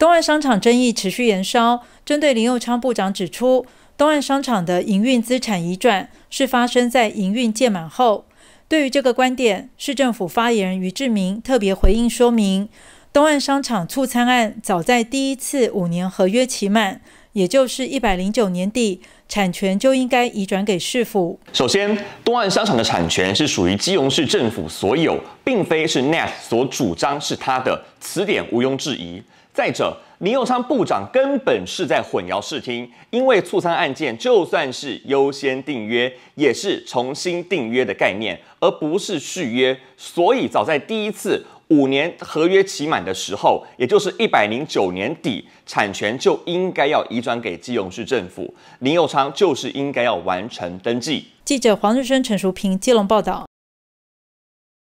东岸商场争议持续延烧，针对林佑昌部长指出，东岸商场的营运资产移转是发生在营运届满后。对于这个观点，市政府发言人于志明特别回应说明，东岸商场促餐案早在第一次五年合约期满。也就是一百零九年底，产权就应该移转给市府。首先，东岸商场的产权是属于基隆市政府所有，并非是 NET 所主张是他的。词典毋庸置疑。再者，林佑昌部长根本是在混淆视听，因为促仓案件就算是优先订约，也是重新订约的概念，而不是续约。所以，早在第一次。五年合约期满的时候，也就是一百零九年底，产权就应该要移转给基隆市政府。林佑昌就是应该要完成登记。记者黄日升、陈淑平，基隆报道。